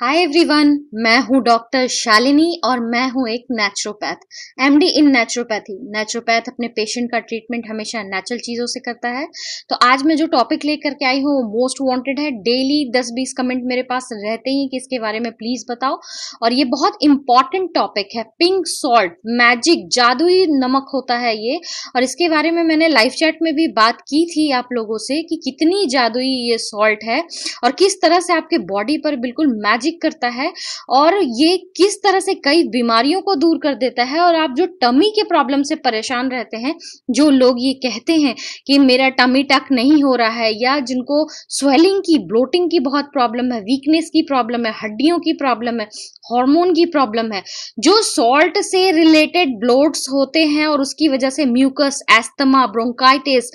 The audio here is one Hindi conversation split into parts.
हाय एवरीवन मैं हूं डॉक्टर शालिनी और मैं हूं एक naturopath MD in naturopathy naturopath अपने पेशेंट का ट्रीटमेंट हमेशा नेचुरल चीज़ों से करता है तो आज मैं जो टॉपिक लेकर के आई हूं वो मोस्ट वांटेड है डेली 10-20 कमेंट मेरे पास रहते ही कि इसके बारे में प्लीज़ बताओ और ये बहुत इंपॉर्टेंट टॉपिक है पिंक सॉल्ट मैजिक जादुई नमक होता है ये और इसके बारे में मैंने लाइव चैट में भी बात की थी आप लोगों से कि कितनी जादुई ये सॉल्ट है और किस तरह से आपके बॉडी पर बिल्कुल मैजिक मैजिक करता है और ये किस तरह से कई बीमारियों को दूर कर देता है और आप जो टमी के प्रॉब्लम से परेशान रहते हैं जो लोग ये कहते हैं कि मेरा टमी टक नहीं हो रहा है या जिनको स्वेलिंग की ब्लोटिंग की बहुत प्रॉब्लम है वीकनेस की प्रॉब्लम है हड्डियों की प्रॉब्लम है हॉर्मोन की प्रॉब्लम है जो सॉल्ट से रिलेटेड ब्लोट्स होते हैं और उसकी वजह से म्यूकस एस्तमा ब्रोंकाइटिस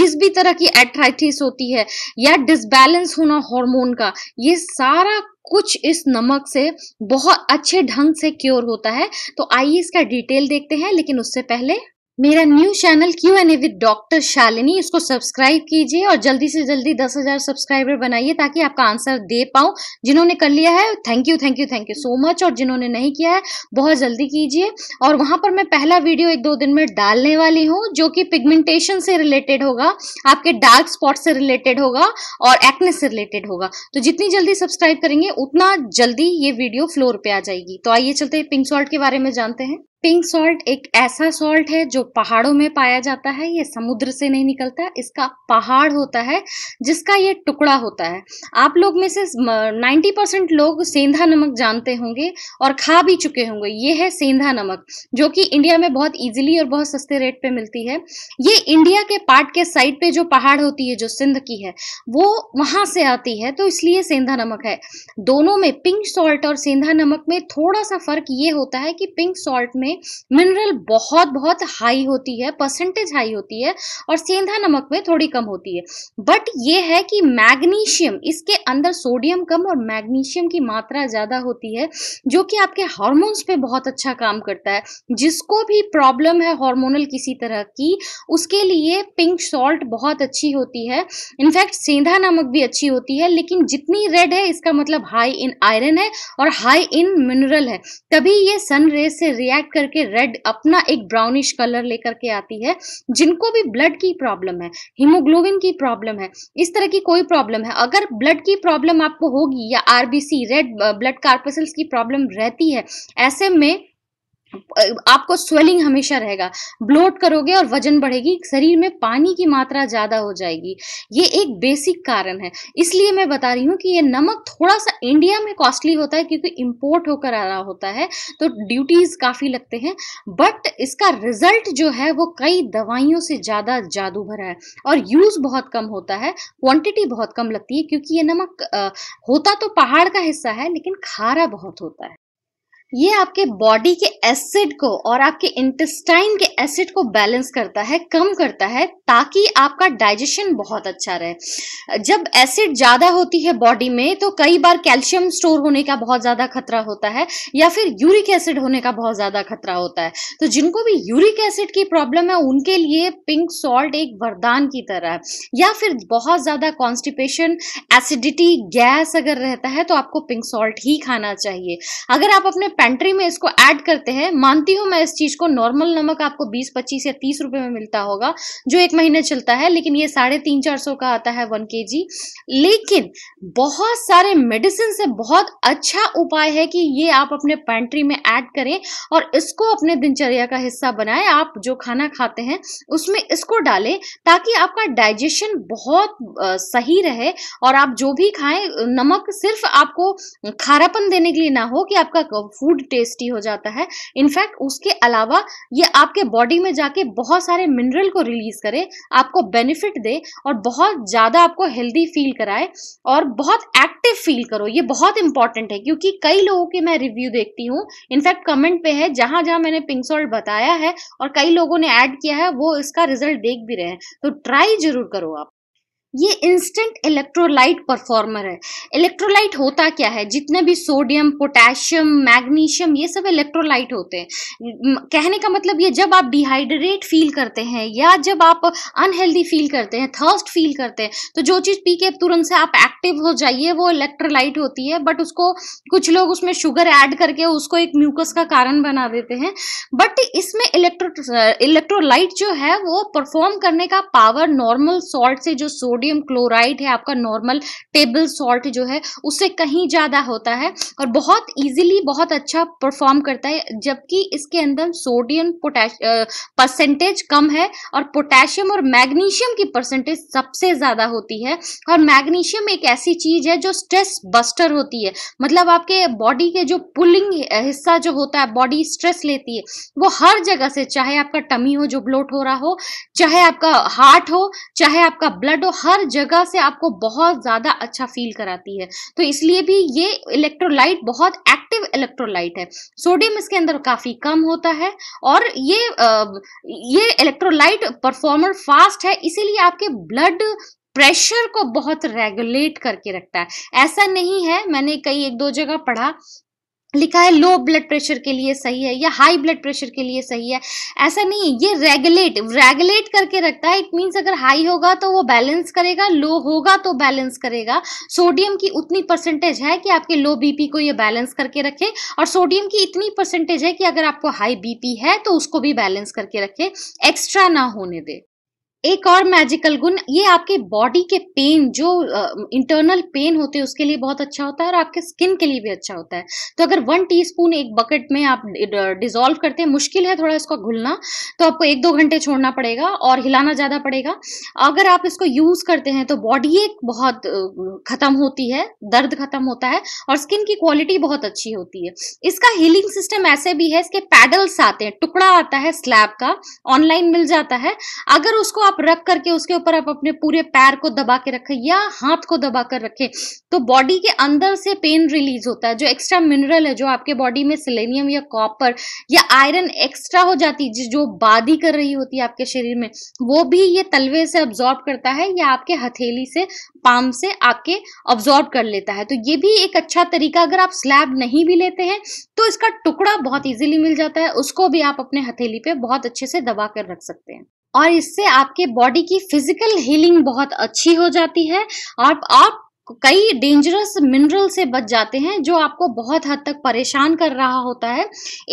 जिस भी तरह की एट्राइटिस होती है या डिसबैलेंस होना हॉर्मोन का ये सारा कुछ इस नमक से बहुत अच्छे ढंग से क्योर होता है तो आइए इसका डिटेल देखते हैं लेकिन उससे पहले मेरा new channel Q N A with doctor Shalini इसको सब्सक्राइब कीजिए और जल्दी से जल्दी दस हजार सब्सक्राइबर बनाइए ताकि आपका आंसर दे पाऊँ जिन्होंने कर लिया है thank you thank you thank you so much और जिन्होंने नहीं किया है बहुत जल्दी कीजिए और वहाँ पर मैं पहला वीडियो एक दो दिन में डालने वाली हूँ जो कि पिगमेंटेशन से रिलेटेड होगा आपके डार्क स्पॉट से रिलेटेड होगा और एक्नेस से रिलेटेड होगा तो जितनी जल्दी सब्सक्राइब करेंगे उतना जल्दी ये वीडियो फ्लोर पर आ जाएगी तो आइए चलते पिंक सॉल्ट के बारे में जानते हैं पिंक सॉल्ट एक ऐसा सॉल्ट है जो पहाड़ों में पाया जाता है ये समुद्र से नहीं निकलता इसका पहाड़ होता है जिसका ये टुकड़ा होता है आप लोग में से 90 परसेंट लोग सेंधा नमक जानते होंगे और खा भी चुके होंगे ये है सेंधा नमक जो कि इंडिया में बहुत इजीली और बहुत सस्ते रेट पे मिलती है ये इंडिया के पार्ट के साइड पे जो पहाड़ होती है जो सिंध की है वो वहाँ से आती है तो इसलिए सेंधा नमक है दोनों में पिंक सॉल्ट और सेंधा नमक में थोड़ा सा फर्क ये होता है कि पिंक सॉल्ट में में मिनरल बहुत बहुत हाई होती है परसेंटेज हाई होती है और सेंधा नमक में थोड़ी कम होती है बट ये है कि मैग्नीशियम इसके अंदर सोडियम कम और मैग्नीशियम की मात्रा ज़्यादा होती है जो कि आपके हार्मोन्स पे बहुत अच्छा काम करता है जिसको भी प्रॉब्लम है हार्मोनल किसी तरह की उसके लिए पिंक सॉल्ट बहुत अच्छी होती है इनफैक्ट सेंधा नमक भी अच्छी होती है लेकिन जितनी रेड है इसका मतलब हाई इन आयरन है और हाई इन मिनरल है तभी ये सन रेज से रिएक्ट करके रेड अपना एक ब्राउनिश कलर लेकर के आती है जिनको भी ब्लड की प्रॉब्लम है हीमोग्लोबिन की प्रॉब्लम है इस तरह की कोई प्रॉब्लम है अगर ब्लड की प्रॉब्लम आपको होगी या आरबीसी रेड ब्लड कार्पसल्स की प्रॉब्लम रहती है ऐसे में आपको स्वेलिंग हमेशा रहेगा ब्लोट करोगे और वजन बढ़ेगी शरीर में पानी की मात्रा ज़्यादा हो जाएगी ये एक बेसिक कारण है इसलिए मैं बता रही हूँ कि ये नमक थोड़ा सा इंडिया में कॉस्टली होता है क्योंकि इम्पोर्ट होकर आ रहा होता है तो ड्यूटीज़ काफ़ी लगते हैं बट इसका रिजल्ट जो है वो कई दवाइयों से ज़्यादा जादू भरा है और यूज़ बहुत कम होता है क्वांटिटी बहुत कम लगती है क्योंकि ये नमक आ, होता तो पहाड़ का हिस्सा है लेकिन खारा बहुत होता है ये आपके बॉडी के एसिड को और आपके इंटेस्टाइन के एसिड को बैलेंस करता है कम करता है ताकि आपका डाइजेशन बहुत अच्छा रहे जब एसिड ज़्यादा होती है बॉडी में तो कई बार कैल्शियम स्टोर होने का बहुत ज़्यादा खतरा होता है या फिर यूरिक एसिड होने का बहुत ज़्यादा खतरा होता है तो जिनको भी यूरिक एसिड की प्रॉब्लम है उनके लिए पिंक सॉल्ट एक वरदान की तरह है या फिर बहुत ज़्यादा कॉन्स्टिपेशन एसिडिटी गैस अगर रहता है तो आपको पिंक सॉल्ट ही खाना चाहिए अगर आप अपने पेंट्री में इसको ऐड करते हैं मानती हूँ मैं इस चीज़ को नॉर्मल नमक आपको बीस पच्चीस या तीस रुपये में मिलता होगा जो एक महीने चलता है लेकिन ये साढ़े तीन चार सौ का आता है वन के जी लेकिन बहुत सारे मेडिसिन से बहुत अच्छा उपाय है कि ये आप अपने पेंट्री में ऐड करें और इसको अपने दिनचर्या का हिस्सा बनाएं आप जो खाना खाते हैं उसमें इसको डालें ताकि आपका डाइजेशन बहुत सही रहे और आप जो भी खाएं नमक सिर्फ आपको खारापन देने के लिए ना हो कि आपका फूड फूड टेस्टी हो जाता है इनफैक्ट उसके अलावा ये आपके बॉडी में जाके बहुत सारे मिनरल को रिलीज करे आपको बेनिफिट दे और बहुत ज़्यादा आपको हेल्दी फील कराए और बहुत एक्टिव फील करो ये बहुत इंपॉर्टेंट है क्योंकि कई लोगों के मैं रिव्यू देखती हूँ इनफैक्ट कमेंट पे है जहाँ जहाँ मैंने पिंक सॉल्ट बताया है और कई लोगों ने ऐड किया है वो इसका रिजल्ट देख भी रहे हैं तो ट्राई जरूर करो आप ये इंस्टेंट इलेक्ट्रोलाइट परफॉर्मर है इलेक्ट्रोलाइट होता क्या है जितने भी सोडियम पोटेशियम मैग्नीशियम ये सब इलेक्ट्रोलाइट होते हैं कहने का मतलब ये जब आप डिहाइड्रेट फील करते हैं या जब आप अनहेल्दी फील करते हैं थर्स्ट फील करते हैं तो जो चीज़ पी के तुरंत से आप एक्टिव हो जाइए वो इलेक्ट्रोलाइट होती है बट उसको कुछ लोग उसमें शुगर ऐड करके उसको एक म्यूकस का कारण बना देते हैं बट इसमें इलेक्ट्रो इलेक्ट्रोलाइट जो है वो परफॉर्म करने का पावर नॉर्मल सॉल्ट से जो सोड सोडियम क्लोराइड है आपका नॉर्मल टेबल सॉल्ट जो है उससे कहीं ज़्यादा होता है और बहुत ईजिली बहुत अच्छा परफॉर्म करता है जबकि इसके अंदर सोडियम पोटैश परसेंटेज कम है और पोटेशियम और मैग्नीशियम की परसेंटेज सबसे ज़्यादा होती है और मैग्नीशियम एक ऐसी चीज़ है जो स्ट्रेस बस्टर होती है मतलब आपके बॉडी के जो पुलिंग हिस्सा जो होता है बॉडी स्ट्रेस लेती है वो हर जगह से चाहे आपका टमी हो जो ब्लोट हो रहा हो चाहे आपका हार्ट हो चाहे आपका ब्लड हो हर हर जगह से आपको बहुत ज़्यादा अच्छा फील कराती है तो इसलिए भी ये इलेक्ट्रोलाइट बहुत एक्टिव इलेक्ट्रोलाइट है सोडियम इसके अंदर काफ़ी कम होता है और ये ये इलेक्ट्रोलाइट परफॉर्मर फास्ट है इसीलिए आपके ब्लड प्रेशर को बहुत रेगुलेट करके रखता है ऐसा नहीं है मैंने कई एक दो जगह पढ़ा लिखा है लो ब्लड प्रेशर के लिए सही है या हाई ब्लड प्रेशर के लिए सही है ऐसा नहीं है ये रेगुलेट रेगुलेट करके रखता है इट मीन्स अगर हाई होगा तो वो बैलेंस करेगा लो होगा तो बैलेंस करेगा सोडियम की उतनी परसेंटेज है कि आपके लो बीपी को ये बैलेंस करके रखे और सोडियम की इतनी परसेंटेज है कि अगर आपको हाई बी है तो उसको भी बैलेंस करके रखे एक्स्ट्रा ना होने दे एक और मैजिकल गुण ये आपके बॉडी के पेन जो इंटरनल uh, पेन होते हैं उसके लिए बहुत अच्छा होता है और आपके स्किन के लिए भी अच्छा होता है तो अगर वन टीस्पून एक बकेट में आप डिजोल्व करते हैं मुश्किल है थोड़ा इसको घुलना तो आपको एक दो घंटे छोड़ना पड़ेगा और हिलाना ज़्यादा पड़ेगा अगर आप इसको यूज़ करते हैं तो बॉडी एक बहुत ख़त्म होती है दर्द ख़त्म होता है और स्किन की क्वालिटी बहुत अच्छी होती है इसका हीलिंग सिस्टम ऐसे भी है इसके पैडल्स आते हैं टुकड़ा आता है स्लैब का ऑनलाइन मिल जाता है अगर उसको आप रख करके उसके ऊपर आप अपने पूरे पैर को दबा के रखें या हाथ को दबा कर रखें तो बॉडी के अंदर से पेन रिलीज होता है जो एक्स्ट्रा मिनरल है जो आपके बॉडी में सिलेनियम या कॉपर या आयरन एक्स्ट्रा हो जाती है जो बादी कर रही होती है आपके शरीर में वो भी ये तलवे से ऑब्जॉर्ब करता है या आपके हथेली से पाम से आपके ऑब्जॉर्ब कर लेता है तो ये भी एक अच्छा तरीका अगर आप स्लैब नहीं भी लेते हैं तो इसका टुकड़ा बहुत ईजिली मिल जाता है उसको भी आप अपने हथेली पे बहुत अच्छे से दबा कर रख सकते हैं और इससे आपके बॉडी की फिजिकल हीलिंग बहुत अच्छी हो जाती है और आप कई डेंजरस मिनरल से बच जाते हैं जो आपको बहुत हद तक परेशान कर रहा होता है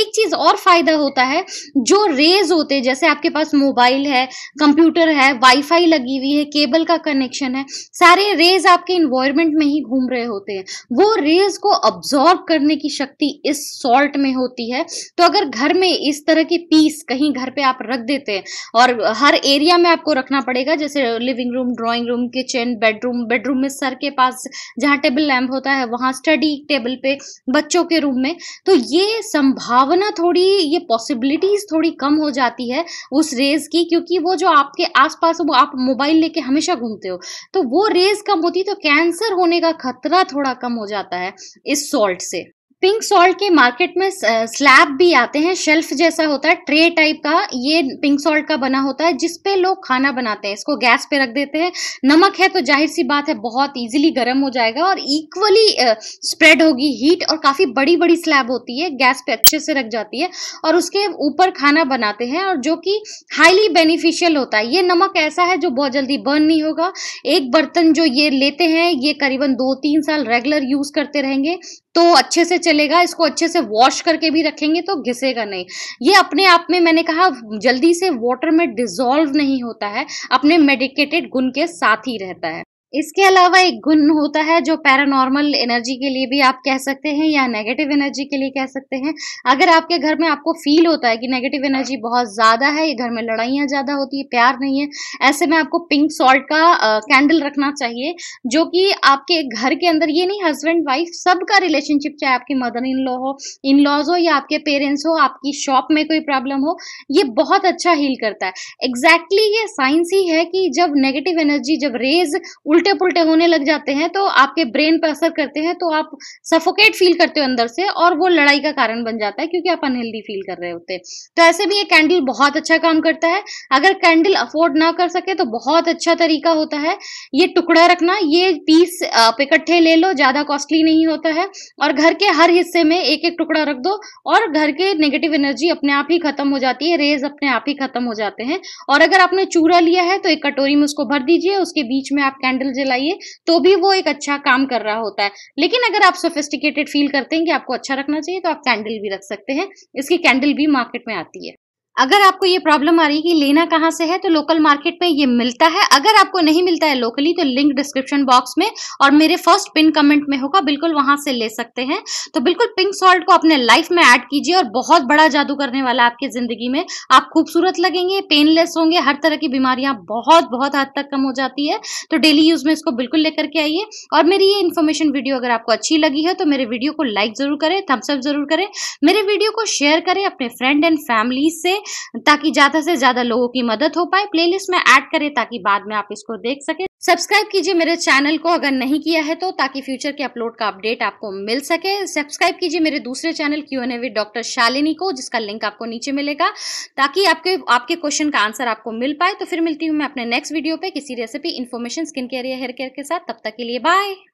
एक चीज़ और फ़ायदा होता है जो रेज होते हैं जैसे आपके पास मोबाइल है कंप्यूटर है वाईफाई लगी हुई है केबल का कनेक्शन है सारे रेज आपके इन्वायरमेंट में ही घूम रहे होते हैं वो रेज को अब्जॉर्ब करने की शक्ति इस सॉल्ट में होती है तो अगर घर में इस तरह की पीस कहीं घर पर आप रख देते हैं और हर एरिया में आपको रखना पड़ेगा जैसे living room drawing room kitchen bedroom bedroom में सर के पास जहाँ टेबल लैम्प होता है वहाँ स्टडी टेबल पे बच्चों के रूम में तो ये संभावना थोड़ी ये पॉसिबिलिटीज थोड़ी कम हो जाती है उस रेज की क्योंकि वो जो आपके आसपास वो आप मोबाइल लेके हमेशा घूमते हो तो वो रेज कम होती तो कैंसर होने का खतरा थोड़ा कम हो जाता है इस सॉल्ट से पिंक सॉल्ट के मार्केट में स्लैब भी आते हैं शेल्फ जैसा होता है ट्रे टाइप का ये पिंक सॉल्ट का बना होता है जिसपे लोग खाना बनाते हैं इसको गैस पे रख देते हैं नमक है तो जाहिर सी बात है बहुत इजीली गर्म हो जाएगा और इक्वली स्प्रेड होगी हीट और काफ़ी बड़ी बड़ी स्लैब होती है गैस पे अच्छे से रख जाती है और उसके ऊपर खाना बनाते हैं और जो कि हाईली बेनिफिशियल होता है ये नमक ऐसा है जो बहुत जल्दी बर्न नहीं होगा एक बर्तन जो ये लेते हैं ये करीबन दो तीन साल रेगुलर यूज़ करते रहेंगे तो अच्छे से चलेगा इसको अच्छे से वॉश करके भी रखेंगे तो घिसेगा नहीं ये अपने आप में मैंने कहा जल्दी से वाटर में डिजोल्व नहीं होता है अपने मेडिकेटेड गुण के साथ ही रहता है इसके अलावा एक गुण होता है जो पैरानॉर्मल एनर्जी के लिए भी आप कह सकते हैं या नेगेटिव एनर्जी के लिए कह सकते हैं अगर आपके घर में आपको फील होता है कि नेगेटिव एनर्जी बहुत ज़्यादा है घर में लड़ाइयाँ ज़्यादा होती है प्यार नहीं है ऐसे में आपको पिंक सॉल्ट का कैंडल रखना चाहिए जो कि आपके घर के अंदर ये नहीं हस्बैंड वाइफ सबका रिलेशनशिप चाहे आपकी मदर इन लॉ हो इन लॉज हो या आपके पेरेंट्स हो आपकी शॉप में कोई प्रॉब्लम हो ये बहुत अच्छा हील करता है एग्जैक्टली exactly ये साइंस ही है कि जब नेगेटिव एनर्जी जब रेज उल्ट उल्टे पुलटे होने लग जाते हैं तो आपके ब्रेन पर असर करते हैं तो आप सफोकेट फील करते हो अंदर से और वो लड़ाई का कारण बन जाता है क्योंकि आप अनहेल्दी फील कर रहे होते हैं तो ऐसे भी ये कैंडल बहुत अच्छा काम करता है अगर कैंडल अफोर्ड ना कर सके तो बहुत अच्छा तरीका होता है ये टुकड़ा रखना ये पीस आप इकट्ठे ले लो ज़्यादा कॉस्टली नहीं होता है और घर के हर हिस्से में एक एक टुकड़ा रख दो और घर के नेगेटिव एनर्जी अपने आप ही खत्म हो जाती है रेज अपने आप ही खत्म हो जाते हैं और अगर आपने चूरा लिया है तो एक कटोरी में उसको भर दीजिए उसके बीच में आप कैंडल जलाइए तो भी वो एक अच्छा काम कर रहा होता है लेकिन अगर आप सोफिस्टिकेटेड फील करते हैं कि आपको अच्छा रखना चाहिए तो आप कैंडल भी रख सकते हैं इसकी कैंडल भी मार्केट में आती है अगर आपको ये प्रॉब्लम आ रही है कि लेना कहाँ से है तो लोकल मार्केट में ये मिलता है अगर आपको नहीं मिलता है लोकली तो लिंक डिस्क्रिप्शन बॉक्स में और मेरे फर्स्ट पिन कमेंट में होगा बिल्कुल वहाँ से ले सकते हैं तो बिल्कुल पिंक सॉल्ट को अपने लाइफ में ऐड कीजिए और बहुत बड़ा जादू करने वाला आपकी ज़िंदगी में आप खूबसूरत लगेंगे पेनलेस होंगे हर तरह की बीमारियाँ बहुत बहुत हद तक कम हो जाती है तो डेली यूज़ में इसको बिल्कुल लेकर के आइए और मेरी ये इन्फॉर्मेशन वीडियो अगर आपको अच्छी लगी है तो मेरे वीडियो को लाइक ज़रूर करें थम्सअप ज़रूर करें मेरे वीडियो को शेयर करें अपने फ्रेंड एंड फैमिली से ताकि ज़्यादा से ज़्यादा लोगों की मदद हो पाए प्लेलिस्ट में ऐड करें ताकि बाद में आप इसको देख सके सब्सक्राइब कीजिए मेरे चैनल को अगर नहीं किया है तो ताकि फ्यूचर के अपलोड का अपडेट आपको मिल सके सब्सक्राइब कीजिए मेरे दूसरे channel Q N A doctor Shalini को जिसका लिंक आपको नीचे मिलेगा ताकि आपके आपके क्वेश्चन का आंसर आपको मिल पाए तो फिर मिलती हूँ मैं अपने नेक्स्ट वीडियो पे किसी रेसिपी इन्फॉर्मेशन स्किन केयर या हेयर केयर के साथ तब तक के लिए बाय